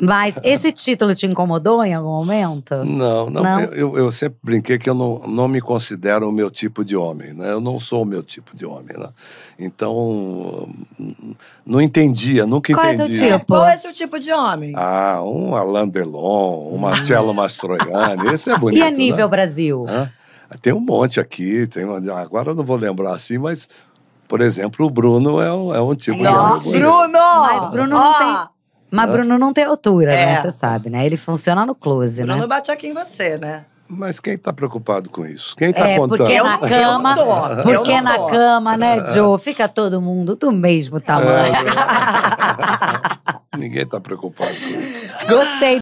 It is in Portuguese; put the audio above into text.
Mas esse título te incomodou em algum momento? Não, não. não? Eu, eu, sempre brinquei que eu não, não me considero o meu tipo de homem, né? Eu não sou o meu tipo de homem, né? Então, não entendia, nunca Qual é É tipo? Qual é seu tipo de homem? Ah, um Alain Delon, um ah. Marcelo Mastroianni, esse é bonito, E a né? nível né? Brasil? Hã? Tem um monte aqui, tem uma... agora eu não vou lembrar assim, mas, por exemplo, o Bruno é um, é um tipo Nossa, de homem. Bruno! Mas Bruno não tem mas né? Bruno não tem altura, né? é. né? Você sabe, né? Ele funciona no close, Bruno né? Bruno bate aqui em você, né? Mas quem tá preocupado com isso? Quem tá é, contando? Porque na cama, porque na cama, né, Joe? Fica todo mundo do mesmo é, tamanho. É, Ninguém tá preocupado com isso. Gostei.